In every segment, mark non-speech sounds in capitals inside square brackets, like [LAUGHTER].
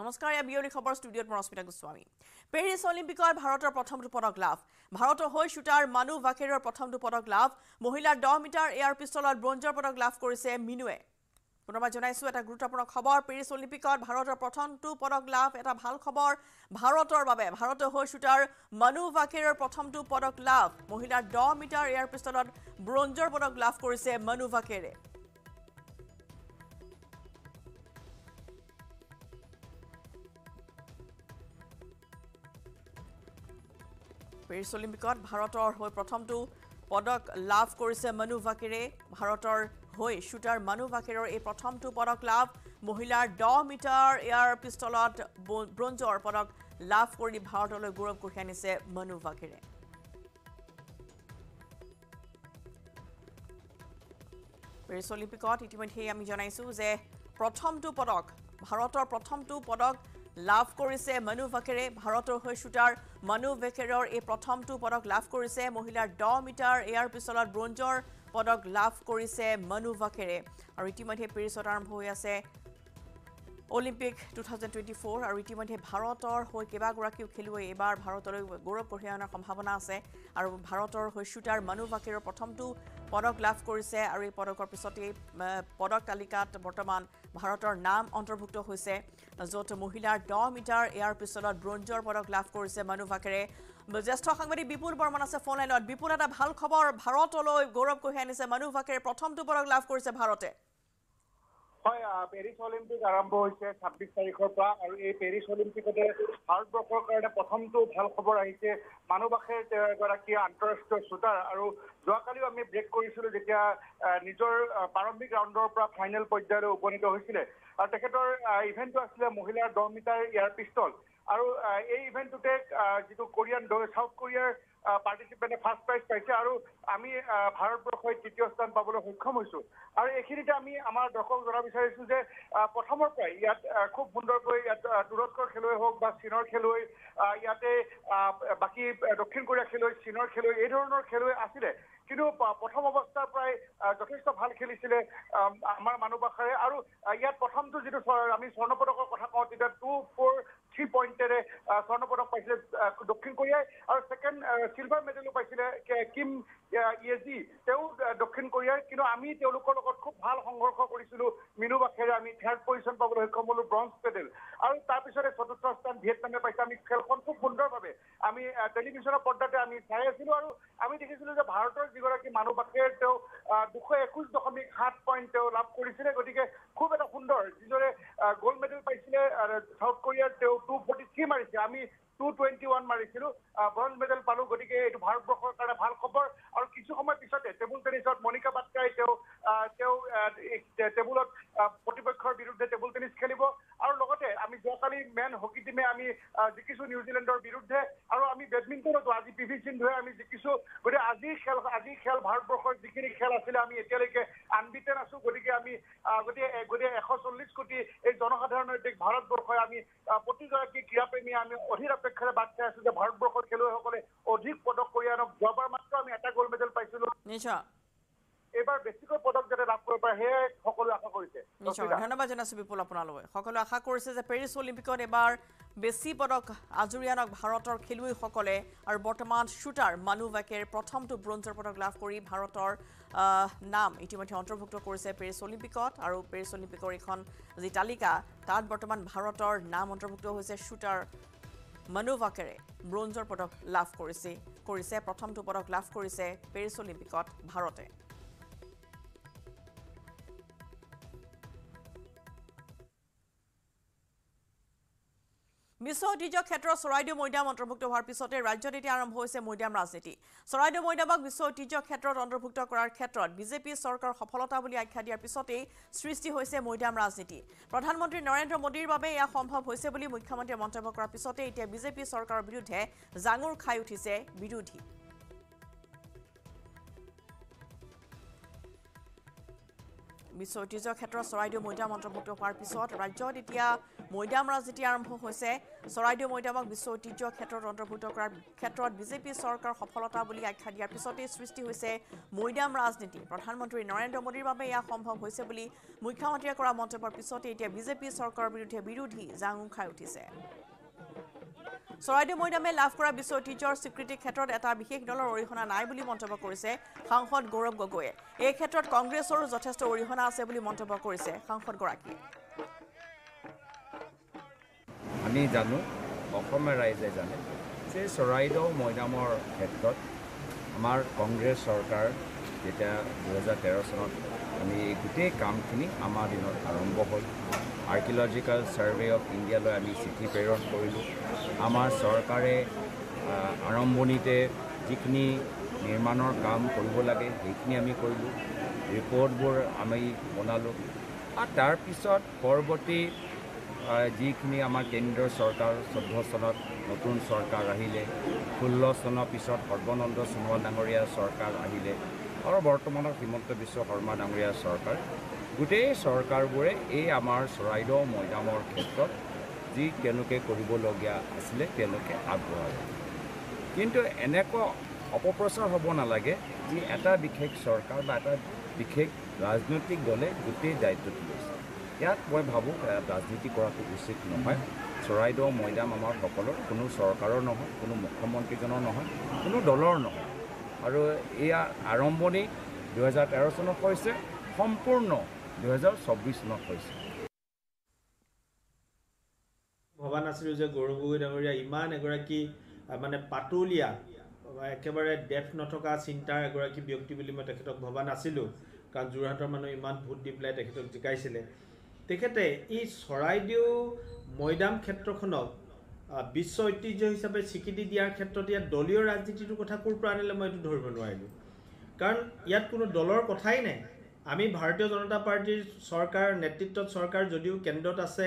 নমস্কাৰ ইয়াৰ বিয়লি খবৰ ষ্টুডিঅ'ত মৰস্মিতা গোস্বামী পেৰিছ অলিম্পিকত ভাৰতৰ প্ৰথমটো পদক লাভ ভাৰতৰ হৈ শ্বুটাৰ মানু ভাকেৰৰ প্ৰথমটো পদক লাভ মহিলাৰ দহ মিটাৰ এয়াৰ পিষ্টলত ব্ৰঞ্জৰ পদক লাভ কৰিছে মিনুৱে পুনৰবাৰ জনাইছোঁ এটা গুৰুত্বপূৰ্ণ খবৰ পেৰিছ অলিম্পিকত ভাৰতৰ প্ৰথমটো পদক লাভ এটা ভাল খবৰ ভাৰতৰ বাবে ভাৰতৰ হৈ শ্বুটাৰ মানু ভাকেৰৰ প্ৰথমটো পদক লাভ মহিলাৰ দহ মিটাৰ এয়াৰ পিষ্টলত ব্ৰঞ্জৰ পদক লাভ কৰিছে মানু ভাকেৰে পেৰিছ অলিম্পিকত ভাৰতৰ হৈ প্ৰথমটো পদক লাভ কৰিছে মনু ভাকিৰে ভাৰতৰ হৈ শ্বুটাৰ মনু ভাকিৰৰ এই প্ৰথমটো পদক লাভ মহিলাৰ দহ মিটাৰ এয়াৰ পিষ্টলত ব্ৰঞ্জৰ পদক লাভ কৰি ভাৰতলৈ গৌৰৱ কঢ়িয়াই আনিছে মনু ভাকিৰে পেৰিছ অলিম্পিকত ইতিমধ্যেই আমি জনাইছোঁ যে প্ৰথমটো পদক ভাৰতৰ প্ৰথমটো পদক লাভ কৰিছে মনু ভাকেৰে ভাৰতৰ হৈ শ্বুটাৰ মনু ভেকেৰৰ এই প্ৰথমটো পদক লাভ কৰিছে মহিলাৰ দহ মিটাৰ এয়াৰ পিষ্টলত ব্ৰঞ্জৰ পদক লাভ কৰিছে মনু ভাকেৰে আৰু ইতিমধ্যে পেৰিছত আৰম্ভ হৈ আছে Olympic two thousand twenty four আৰু ইতিমধ্যে ভাৰতৰ হৈ কেইবাগৰাকীও খেলুৱৈ এইবাৰ ভাৰতলৈ গৌৰৱ কঢ়িয়াই অনাৰ সম্ভাৱনা আছে আৰু ভাৰতৰ হৈ শ্বুটাৰ মনু ভাকেৰৰ প্ৰথমটো পদক লাভ কৰিছে আৰু এই পদকৰ পিছতেই পদক তালিকাত বৰ্তমান ভাৰতৰ নাম অন্তৰ্ভুক্ত হৈছে য'ত মহিলাৰ দহ মিটাৰ এয়াৰ পিষ্টলত ব্ৰঞ্জৰ পদক লাভ কৰিছে মানু ভাকেৰে জ্যেষ্ঠ সাংবাদিক বিপুল বৰ্মন আছে ফোন লাইনত বিপুল এটা ভাল খবৰ ভাৰতলৈ গৌৰৱ কঢ়িয়াই আনিছে মানু ভাকেৰে প্ৰথমটো পদক লাভ কৰিছে ভাৰতে হয় পেৰিছ অলিম্পিক আৰম্ভ হৈছে ছাব্বিছ তাৰিখৰ পৰা আৰু এই পেৰিছ অলিম্পিকতে ভাৰতবৰ্ষৰ কাৰণে প্ৰথমটো ভাল খবৰ আহিছে মানুহ বাসে এগৰাকী আন্তঃৰাষ্ট্ৰীয় শ্বুটাৰ আৰু যোৱাকালিও আমি ব্ৰেক কৰিছিলোঁ যেতিয়া নিজৰ প্ৰাৰম্ভিক ৰাউণ্ডৰ পৰা ফাইনেল পৰ্যায়লৈ উপনীত হৈছিলে আৰু তেখেতৰ ইভেণ্টটো আছিলে মহিলাৰ দহ মিটাৰ ইয়াৰ পিষ্টল আৰু এই ইভেণ্টটোতে যিটো কোৰিয়ান চাউথ কোৰিয়াৰ পাৰ্টিচিপেণ্টে ফাৰ্ষ্ট প্ৰাইজ পাইছে আৰু আমি ভাৰতবৰ্ষই তৃতীয় স্থান পাবলৈ সক্ষম হৈছো আৰু এইখিনিতে আমি আমাৰ দৰ্শক জনাব বিচাৰিছো যে প্ৰথমৰ পৰাই ইয়াত খুব সুন্দৰকৈ ইয়াত তুৰস্কৰ খেলুৱৈ হওক বা চীনৰ খেলুৱৈ ইয়াতে বাকী দক্ষিণ কোৰিয়া খেলুৱৈ চীনৰ খেলুৱৈ এই ধৰণৰ খেলুৱৈ আছিলে কিন্তু প্ৰথম অৱস্থাৰ পৰাই যথেষ্ট ভাল খেলিছিলে আমাৰ মানুহ বাসাৰে আৰু ইয়াত প্ৰথমটো যিটো আমি স্বৰ্ণ পদকৰ কথা কওঁ তেতিয়া টু ফ'ৰ থ্ৰী পইণ্টেৰে স্বৰ্ণ পদক পাইছিলে দক্ষিণ কোৰিয়াই আৰু ছেকেণ্ড চিলভাৰ মেডেলো পাইছিলে কিম ইয়েজি তেওঁ দক্ষিণ কোৰিয়াৰ কিন্তু আমি তেওঁলোকৰ লগত খুব ভাল সংঘৰ্ষ কৰিছিলো মিনু বাখেৰে আমি থাৰ্ড পজিশ্যন পাবলৈ সক্ষম হলো ব্ৰঞ্জ মেডেল আৰু তাৰপিছতে চতুৰ্থ স্থান ভিয়েটনামে পাইছে আমি খেলখন খুব সুন্দৰভাৱে আমি টেলিভিশ্যনৰ পৰ্দাতে আমি চাই আছিলো আৰু আমি দেখিছিলো যে ভাৰতৰ যিগৰাকী মানুহ বাখেৰে তেওঁ দুশ একৈশ দশমিক সাত পইণ্ট তেওঁ লাভ কৰিছিলে গতিকে খুব এটা সুন্দৰ যিদৰে গ'ল্ড মেডেল পাইছিলে চাউথ কোৰিয়াৰ তেওঁ টু ফৰ্টি থ্ৰী মাৰিছে আমি টু টুৱেণ্টি ওৱান মাৰিছিলো ব্ৰঞ্জ মেডেল পালো গতিকে এইটো ভাৰতবৰ্ষৰ কাৰণে ভাল খবৰ আৰু কিছু সময় পিছতে টেবুল টেনিছত মণিকা বাটকাই তেওঁ তেওঁ টেবুলত প্ৰতিপক্ষৰ বিৰুদ্ধে টেবুল টেনিছ খেলিব আৰু লগতে আমি যোৱাকালি মেন হকী টিমে আমি জিকিছো নিউজিলেণ্ডৰ বিৰুদ্ধে আৰু আমি বেডমিণ্টনতো আজি পি ভি সিন্ধুৱে আমি জিকিছো গতিকে আজি খেল আজি খেল ভাৰতবৰ্ষৰ যিখিনি খেল আছিলে আমি এতিয়ালৈকে আনবিটেন আছো গতিকে আমি গতিকে গতিকে এশ চল্লিছ কোটি এই জনসাধাৰণৰ দেশ ভাৰতবৰ্ষই আমি নিশ্চয় এইবাৰ বেছিকৈ পদক যাতে লাভ কৰিব পাৰে সেয়ে সকলোৱে আশা কৰিছে নিশ্চয় ধন্যবাদ জনাইছো বিপুল আপোনালৈ সকলোৱে আশা কৰিছে যে পেৰিছ অলিম্পিকত এইবাৰ বেছি পদক আজৰি আনক ভাৰতৰ খেলুৱৈসকলে আৰু বৰ্তমান শ্বুটাৰ মানু ভাকেৰ প্ৰথমটো ব্ৰঞ্জৰ পদক লাভ কৰি ভাৰতৰ নাম ইতিমধ্যে অন্তৰ্ভুক্ত কৰিছে পেৰিছ অলিম্পিকত আৰু পেৰিছ অলিম্পিকৰ এখন যি তালিকা তাত বৰ্তমান ভাৰতৰ নাম অন্তৰ্ভুক্ত হৈছে শ্বুটাৰ মনু ভাকেৰে ব্ৰঞ্জৰ পদক লাভ কৰিছে কৰিছে প্ৰথমটো পদক লাভ কৰিছে পেৰিছ অলিম্পিকত ভাৰতে বিশ্ব ঐতিহ্য ক্ষেত্ৰ চৰাইদেউ মৈদাম অন্তৰ্ভুক্ত হোৱাৰ পিছতে ৰাজ্যত এতিয়া আৰম্ভ হৈছে মৈদাম ৰাজনীতি চৰাইদেউ মৈদামক বিশ্ব ঐতিহ্য ক্ষেত্ৰত অন্তৰ্ভুক্ত কৰাৰ ক্ষেত্ৰত বিজেপি চৰকাৰ সফলতা বুলি আখ্যা দিয়াৰ পিছতেই সৃষ্টি হৈছে মৈদাম ৰাজনীতি প্ৰধানমন্ত্ৰী নৰেন্দ্ৰ মোদীৰ বাবে এয়া সম্ভৱ হৈছে বুলি মুখ্যমন্ত্ৰীয়ে মন্তব্য কৰাৰ পিছতে এতিয়া বিজেপি চৰকাৰৰ বিৰুদ্ধে জাঙুৰ খাই উঠিছে বিৰোধী বিশ্ব ঐতিহ্যৰ ক্ষেত্ৰত চৰাইদেউ মৈদাম অন্তৰ্ভুক্ত হোৱাৰ পিছত ৰাজ্যত এতিয়া মৈদাম ৰাজনীতি আৰম্ভ হৈছে চৰাইদেউ মৈদামক বিশ্ব ঐতিহ্যৰ ক্ষেত্ৰত অন্তৰ্ভুক্ত কৰাৰ ক্ষেত্ৰত বিজেপি চৰকাৰ সফলতা বুলি আখ্যা দিয়াৰ পিছতেই সৃষ্টি হৈছে মৈদাম ৰাজনীতি প্ৰধানমন্ত্ৰী নৰেন্দ্ৰ মোদীৰ বাবে এয়া সম্ভৱ হৈছে বুলি মুখ্যমন্ত্ৰীয়ে কৰা মন্তব্যৰ পিছতে এতিয়া বিজেপি চৰকাৰৰ বিৰুদ্ধে বিৰোধী জাং উঠিছে চৰাইদেউ মৈদামে লাভ কৰা বিশ্ব ঐতিহ্যৰ স্বীকৃতিৰ ক্ষেত্ৰত এটা বিশেষ দলৰ অৰিহণা নাই বুলি মন্তব্য কৰিছে সাংসদ গৌৰৱ গগৈয়ে এই ক্ষেত্ৰত কংগ্ৰেছৰো যথেষ্ট অৰিহণা আছে বুলি মন্তব্য কৰিছে সাংসদগৰাকীয়ে আমি জানো অসমৰ ৰাইজে জানে যে চৰাইদেউ মৈদামৰ ক্ষেত্ৰত আমাৰ কংগ্ৰেছ চৰকাৰ যেতিয়া দুহেজাৰ তেৰ চনত আমি এই গোটেই কামখিনি আমাৰ দিনত আৰম্ভ হ'ল আৰ্কিঅলজিকেল ছাৰ্ভে অফ ইণ্ডিয়ালৈ আমি চিঠি প্ৰেৰণ কৰিলোঁ আমাৰ চৰকাৰে আৰম্ভণিতে যিখিনি নিৰ্মাণৰ কাম কৰিব লাগে সেইখিনি আমি কৰিলোঁ ৰিপৰ্টবোৰ আমি বনালোঁ আৰু তাৰপিছত পৰৱৰ্তী যিখিনি আমাৰ কেন্দ্ৰীয় চৰকাৰ চৈধ্য চনত নতুন চৰকাৰ আহিলে ষোল্ল চনৰ পিছত সৰ্বানন্দ সোণোৱাল ডাঙৰীয়া চৰকাৰ আহিলে আৰু বৰ্তমানৰ হিমন্ত বিশ্ব শৰ্মা ডাঙৰীয়া চৰকাৰ গোটেই চৰকাৰবোৰে এই আমাৰ চৰাইদেউ মৈদামৰ ক্ষেত্ৰত যি তেওঁলোকে কৰিবলগীয়া আছিলে তেওঁলোকে আগবঢ়ালে কিন্তু এনেকুৱা অপপ্ৰচাৰ হ'ব নালাগে যি এটা বিশেষ চৰকাৰ বা এটা বিশেষ ৰাজনৈতিক দলে গোটেই দায়িত্বটো লৈছে ইয়াত মই ভাবোঁ ৰাজনীতি কৰাটো উচিত নহয় চৰাইদেউ মৈদাম আমাৰ সকলৰ কোনো চৰকাৰৰ নহয় কোনো মুখ্যমন্ত্ৰীজনৰ নহয় কোনো দলৰ নহয় আৰু এয়া আৰম্ভণি দুহেজাৰ তেৰ চনত হৈছে সম্পূৰ্ণ দুহেজাৰ চৌবিছ চনত হৈছে ভবা নাছিলোঁ যে গৌৰৱ গগৈ ডাঙৰীয়া ইমান এগৰাকী মানে পাতলীয়া একেবাৰে ডেথ নথকা চিন্তাৰ এগৰাকী ব্যক্তি বুলি মই তেখেতক ভবা নাছিলোঁ কাৰণ যোৰহাটৰ মানুহ ইমান ভোট দি পেলাই তেখেতক জিকাইছিলে তেখেতে এই চৰাইদেউ মৈদাম ক্ষেত্ৰখনক বিশ্ব ঐতিহ্য হিচাপে স্বীকৃতি দিয়াৰ ক্ষেত্ৰত ইয়াত দলীয় ৰাজনীতিটোৰ কথা ক'ৰ পৰা আনিলে মই এইটো ধৰিব নোৱাৰিলোঁ কাৰণ ইয়াত কোনো দলৰ কথাই নাই আমি ভাৰতীয় জনতা পাৰ্টীৰ চৰকাৰ নেতৃত্বত চৰকাৰ যদিও কেন্দ্ৰত আছে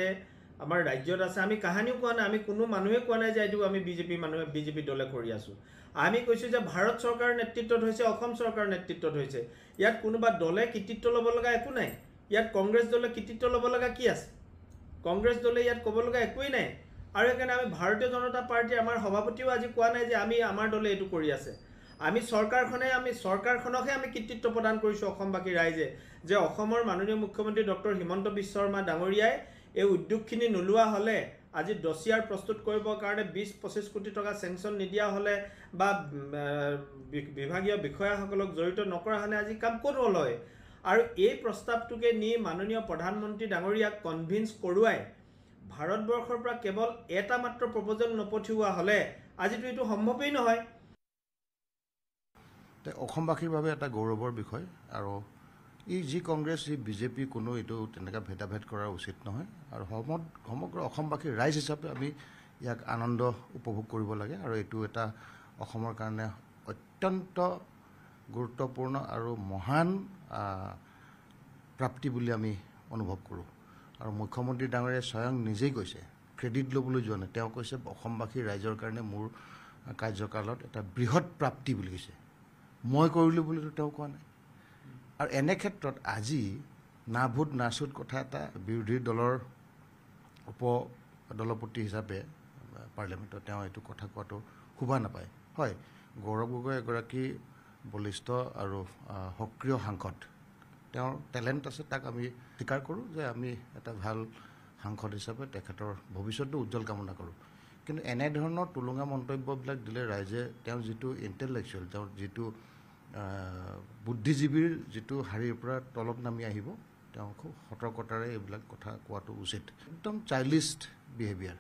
আমাৰ ৰাজ্যত আছে আমি কাহানিও কোৱা নাই আমি কোনো মানুহে কোৱা নাই যে এইটো আমি বিজেপি মানুহে বিজেপি দলে কৰি আছোঁ আমি কৈছোঁ যে ভাৰত চৰকাৰৰ নেতৃত্বত হৈছে অসম চৰকাৰৰ নেতৃত্বত হৈছে ইয়াত কোনোবা দলে কৃতিত্ব ল'ব লগা একো নাই ইয়াত কংগ্ৰেছ দলে কৃতিত্ব ল'ব লগা কি আছে কংগ্ৰেছ দলে ইয়াত ক'ব লগা একোৱেই নাই আৰু সেইকাৰণে আমি ভাৰতীয় জনতা পাৰ্টীৰ আমাৰ সভাপতিও আজি কোৱা নাই যে আমি আমাৰ দলে এইটো কৰি আছে আমি চৰকাৰখনে আমি চৰকাৰখনকহে আমি কৃতিত্ব প্ৰদান কৰিছোঁ অসমবাসী ৰাইজে যে অসমৰ মাননীয় মুখ্যমন্ত্ৰী ডক্টৰ হিমন্ত বিশ্ব শৰ্মা ডাঙৰীয়াই এই উদ্যোগখিনি নোলোৱা হ'লে আজি দচিয়াৰ প্ৰস্তুত কৰিবৰ কাৰণে বিছ পঁচিছ কোটি টকা চেংচন নিদিয়া হ'লে বা বিভাগীয় বিষয়াসকলক জড়িত নকৰা হ'লে আজি কাম ক'ত হ'ল হয় আৰু এই প্ৰস্তাৱটোকে নি মাননীয় প্ৰধানমন্ত্ৰী ডাঙৰীয়াক কনভিন্স কৰোৱাই ভাৰতবৰ্ষৰ পৰা কেৱল এটা মাত্ৰ প্ৰপজেক্ট নপঠিওৱা হ'লে আজিতো এইটো সম্ভৱেই নহয় অসমবাসীৰ বাবে এটা গৌৰৱৰ বিষয় আৰু ই যি কংগ্ৰেছ যি বিজেপি কোনো এইটো তেনেকৈ ভেদাভেদ কৰা উচিত নহয় আৰু সমদ সমগ্ৰ অসমবাসী ৰাইজ হিচাপে আমি ইয়াক আনন্দ উপভোগ কৰিব লাগে আৰু এইটো এটা অসমৰ কাৰণে অত্যন্ত গুৰুত্বপূৰ্ণ আৰু মহান প্ৰাপ্তি বুলি আমি অনুভৱ কৰোঁ আৰু মুখ্যমন্ত্ৰী ডাঙৰীয়াই স্বয়ং নিজেই কৈছে ক্ৰেডিট ল'বলৈ যোৱা নাই তেওঁ কৈছে অসমবাসী ৰাইজৰ কাৰণে মোৰ কাৰ্যকালত এটা বৃহৎ প্ৰাপ্তি বুলি কৈছে মই কৰিলোঁ বুলিতো তেওঁ কোৱা নাই আৰু এনে ক্ষেত্ৰত আজি নাভূত নাচুত কথা এটা বিৰোধী দলৰ উপ দলপতি হিচাপে পাৰ্লিয়ামেণ্টত তেওঁ এইটো কথা কোৱাটো শুভা নাপায় হয় গৌৰৱ গগৈ এগৰাকী বলিষ্ঠ আৰু সক্ৰিয় সাংসদ তেওঁৰ টেলেণ্ট আছে তাক আমি স্বীকাৰ কৰোঁ যে আমি এটা ভাল সাংসদ হিচাপে তেখেতৰ ভৱিষ্যতটো উজ্জ্বল কামনা কৰোঁ কিন্তু এনেধৰণৰ টুলুঙা মন্তব্যবিলাক দিলে ৰাইজে তেওঁৰ যিটো ইণ্টেলেকচুৱেল তেওঁৰ যিটো বুদ্ধিজীৱীৰ যিটো শাৰীৰ পৰা তলত নামি আহিব তেওঁ খুব সতৰ্কতাৰে এইবিলাক কথা কোৱাটো উচিত একদম চাইল্ডিষ্ট বিহেভিয়াৰ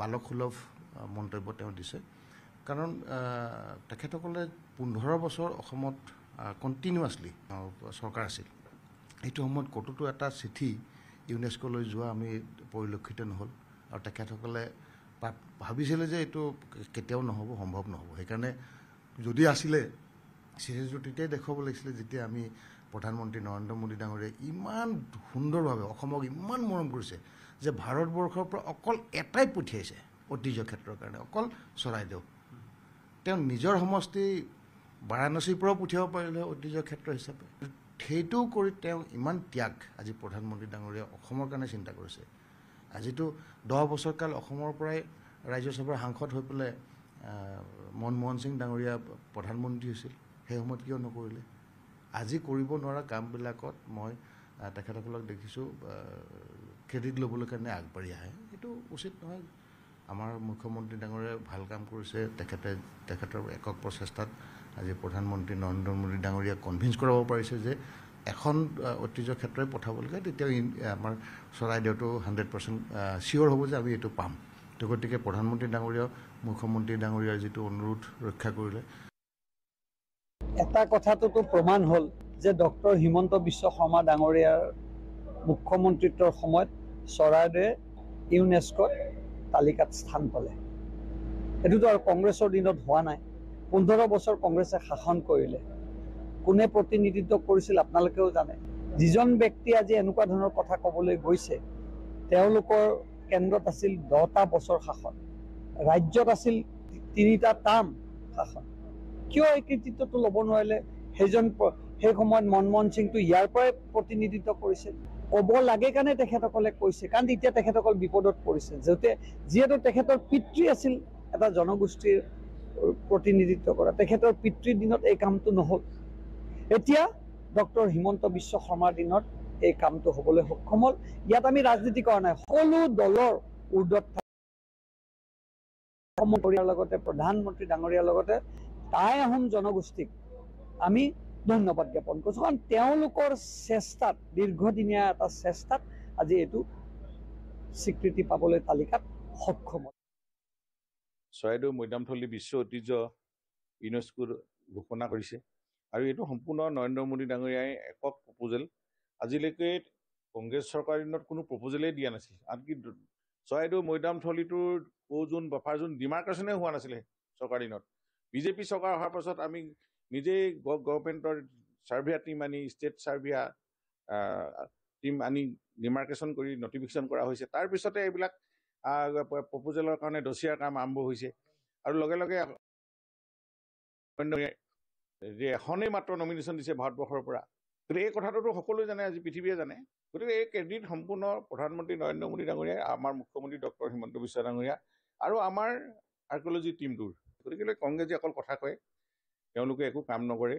বালকসুলভ মন্তব্য তেওঁ দিছে কাৰণ তেখেতসকলে পোন্ধৰ বছৰ অসমত কণ্টিনিউৱাছলি চৰকাৰ আছিল সেইটো সময়ত ক'তোতো এটা চিঠি ইউনেস্ক'লৈ যোৱা আমি পৰিলক্ষিত নহ'ল আৰু তেখেতসকলে ভাবিছিলে যে এইটো কেতিয়াও নহ'ব সম্ভৱ নহ'ব সেইকাৰণে যদি আছিলে চিৰিজটো তেতিয়াই দেখুৱাব লাগিছিলে যেতিয়া আমি প্ৰধানমন্ত্ৰী নৰেন্দ্ৰ মোদী ডাঙৰীয়াই ইমান সুন্দৰভাৱে অসমক ইমান মৰম কৰিছে যে ভাৰতবৰ্ষৰ পৰা অকল এটাই পঠিয়াইছে ঐতিহ্য ক্ষেত্ৰৰ কাৰণে অকল চৰাইদেউ তেওঁ নিজৰ সমষ্টি বাৰাণসীৰ পৰাও পঠিয়াব পাৰিলে ঐতিহ্য ক্ষেত্ৰ হিচাপে সেইটো কৰি তেওঁ ইমান ত্যাগ আজি প্ৰধানমন্ত্ৰী ডাঙৰীয়াই অসমৰ কাৰণে চিন্তা কৰিছে আজিতো দহ বছৰ কাল অসমৰ পৰাই ৰাজ্যসভাৰ সাংসদ হৈ পেলাই মনমোহন সিং ডাঙৰীয়া প্ৰধানমন্ত্ৰী হৈছিল সেই সময়ত কিয় নকৰিলে আজি কৰিব নোৱাৰা কামবিলাকত মই তেখেতসকলক দেখিছোঁ ক্ৰেডিট ল'বলৈ কাৰণে আগবাঢ়ি আহে সেইটো উচিত নহয় আমাৰ মুখ্যমন্ত্ৰী ডাঙৰে ভাল কাম কৰিছে তেখেতে তেখেতৰ একক প্ৰচেষ্টাত আজি প্ৰধানমন্ত্ৰী নৰেন্দ্ৰ মোদী ডাঙৰীয়া কনভিন্স কৰাব পাৰিছে যে এখন ঐতিহ্য ক্ষেত্ৰই পঠাবলগীয়া তেতিয়া আমাৰ চৰাইদেউটো হাণ্ড্ৰেড পাৰ্চেণ্ট চিয়'ৰ হ'ব যে আমি এইটো পাম তো গতিকে প্ৰধানমন্ত্ৰী ডাঙৰীয়া মুখ্যমন্ত্ৰী ডাঙৰীয়াৰ যিটো অনুৰোধ ৰক্ষা কৰিলে এটা কথাটোতো প্ৰমাণ হ'ল যে ডক্টৰ হিমন্ত বিশ্ব শৰ্মা ডাঙৰীয়াৰ মুখ্যমন্ত্ৰীত্বৰ সময়ত চৰাইদেৱে ইউনেস্কত তালিকাত স্থান পালে এইটোতো আৰু কংগ্ৰেছৰ দিনত হোৱা নাই পোন্ধৰ বছৰ কংগ্ৰেছে শাসন কৰিলে কোনে প্ৰতিনিধিত্ব কৰিছিল আপোনালোকেও জানে যিজন ব্যক্তি আজি এনেকুৱা ধৰণৰ কথা ক'বলৈ গৈছে তেওঁলোকৰ কেন্দ্ৰত আছিল দহটা বছৰ শাসন ৰাজ্যত আছিল তিনিটা টাৰ্ম শাসন কিয় এই কৃতিত্বটো ল'ব নোৱাৰিলে সেইজন সেই সময়ত মনমোহন সিংটো ইয়াৰ পৰাই প্ৰতিনিধিত্ব কৰিছে ক'ব লাগে কাৰণে তেখেতসকলে কৈছে কাৰণ তেতিয়া তেখেতসকল বিপদত পৰিছে যাতে যিহেতু তেখেতৰ পিতৃ আছিল এটা জনগোষ্ঠীৰ প্ৰতিনিধিত্ব কৰা তেখেতৰ পিতৃৰ দিনত এই কামটো নহ'ল এতিয়া ডক্টৰ হিমন্ত বিশ্ব শৰ্মাৰ দিনত এই কামটো হ'বলৈ সক্ষম হ'ল ইয়াত আমি ৰাজনীতি কৰা নাই সকলো দলৰ ঊৰ্ধত লগতে প্ৰধানমন্ত্ৰী ডাঙৰীয়াৰ লগতে তাই আহোম জনগোষ্ঠীক আমি ধন্যবাদ জ্ঞাপন কৰিছো কাৰণ তেওঁলোকৰ চেষ্টাত দীৰ্ঘদিনীয়া এটা চেষ্টাত আজি এইটো স্বীকৃতি পাবলৈ তালিকাত সক্ষম চৰাইদেউ মৈদামথলী বিশ্ব ঐতিহ্য ইউনেস্কোৰ ঘোষণা কৰিছে আৰু এইটো সম্পূৰ্ণ নৰেন্দ্ৰ মোদী ডাঙৰীয়াই একক প্ৰপজেল আজিলৈকে কংগ্ৰেছ চৰকাৰৰ দিনত কোনো প্ৰপজেলেই দিয়া নাছিল আনকি চৰাইদেউ মৈদামথলীটোৰ কৌ জোন বাফাৰ জোন ডিমাৰ্কেশ্যনেই হোৱা নাছিলে চৰকাৰৰ দিনত বিজেপি চৰকাৰ অহাৰ পাছত আমি নিজেই গভৰ্ণমেণ্টৰ ছাৰ্ভিয়া টীম আনি ষ্টেট ছাৰ্ভিয়া টীম আনি ডিমাৰ্কেশ্যন কৰি নটিফিকেশ্যন কৰা হৈছে তাৰপিছতে এইবিলাক প্ৰপ'জেলৰ কাৰণে দছিয়াৰ কাম আৰম্ভ হৈছে আৰু লগে লগে যে এখনেই মাত্ৰ নমিনেশ্যন দিছে ভাৰতবৰ্ষৰ পৰা গতিকে এই কথাটোতো সকলোৱে জানে আজি পৃথিৱীয়ে জানে গতিকে এই ক্ৰেডিট সম্পূৰ্ণ প্ৰধানমন্ত্ৰী নৰেন্দ্ৰ মোদী ডাঙৰীয়া আমাৰ মুখ্যমন্ত্ৰী ডক্টৰ হিমন্ত বিশ্ব ডাঙৰীয়া আৰু আমাৰ আৰ্কলজি টীমটোৰ গতিকেলৈ কংগ্ৰেছে অকল কথা কয় তেওঁলোকে একো কাম নকৰে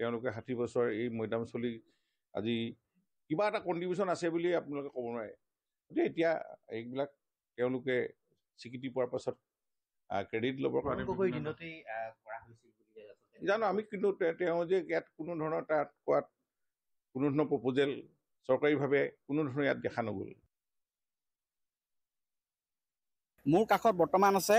তেওঁলোকে ষাঠি বছৰ এই মৈদামস্থলী আজি কিবা এটা কণ্ট্ৰিবিউশ্যন আছে বুলি আপোনালোকে ক'ব নোৱাৰে গতিকে এতিয়া এইবিলাক তেওঁলোকে স্বীকৃতি পোৱাৰ পাছত ক্ৰেডিট ল'বৰ কাৰণে জানো আমি কিন্তু তেওঁ যে ইয়াত কোনো ধৰণৰ তাত কোৱাত কোনো ধৰণৰ প্ৰপ'জেল চৰকাৰীভাৱে কোনো ধৰণৰ ইয়াত দেখা নগ'ল মোৰ কাষত বৰ্তমান আছে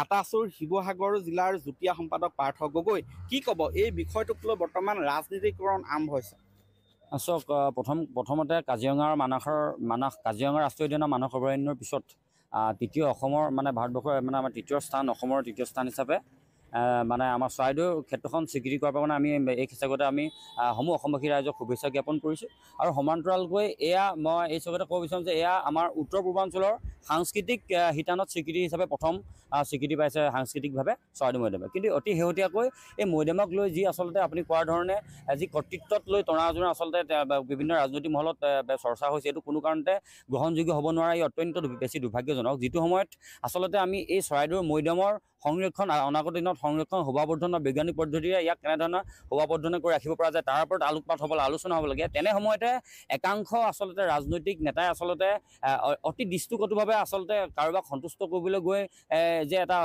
আটাচুৰ শিৱসাগৰ জিলাৰ যুটীয়া সম্পাদক পাৰ্থ গগৈ কি ক'ব এই বিষয়টোক লৈ বৰ্তমান ৰাজনীতিকৰণ আৰম্ভ হৈছে চাওক প্ৰথম প্ৰথমতে কাজিৰঙাৰ মানাহৰ মানাহ কাজিৰঙা ৰাষ্ট্ৰীয় উদ্যানৰ মানস অভয়াৰণ্যৰ পিছত তৃতীয় অসমৰ মানে ভাৰতবৰ্ষৰ মানে আমাৰ তৃতীয় স্থান অসমৰ তৃতীয় স্থান হিচাপে মানে আমাৰ চৰাইদেউ ক্ষেত্ৰখন স্বীকৃতি কৰাৰ পৰা মানে আমি এই হিচাপতে আমি সমূহ অসমবাসী ৰাইজক শুভেচ্ছা জ্ঞাপন কৰিছোঁ আৰু সমান্তৰালকৈ এয়া মই এই চকতে ক'ব বিচাৰোঁ যে এয়া আমাৰ উত্তৰ পূৰ্বাঞ্চলৰ সাংস্কৃতিক শিতানত স্বীকৃতি হিচাপে প্ৰথম স্বীকৃতি পাইছে সাংস্কৃতিকভাৱে চৰাইদেউ মৈদামে কিন্তু অতি শেহতীয়াকৈ এই মৈদামক লৈ যি আচলতে আপুনি কোৱাৰ ধৰণে যি কৰ্তৃত্বত লৈ টনাজনা আচলতে বিভিন্ন ৰাজনৈতিক মহলত চৰ্চা হৈছে এইটো কোনো কাৰণতে গ্ৰহণযোগ্য হ'ব নোৱাৰা ই অত্যন্ত বেছি দুৰ্ভাগ্যজনক যিটো সময়ত আচলতে আমি এই চৰাইদেউৰ মৈদামৰ সংৰক্ষণ অনাগত দিনত সংৰক্ষণ শোভাবৰ্ধনৰ বৈজ্ঞানিক পদ্ধতিৰে ইয়াক কেনেধৰণৰ শোভাবৰ্ধনে কৰি ৰাখিব পৰা যায় তাৰ ওপৰত আলোকপাত হ'বলৈ আলোচনা হ'ব লাগে তেনে সময়তে একাংশ আচলতে ৰাজনৈতিক নেতাই আচলতে অতি দৃষ্টিগতভাৱে আচলতে কাৰোবাক সন্তুষ্ট কৰিবলৈ গৈ যে এটা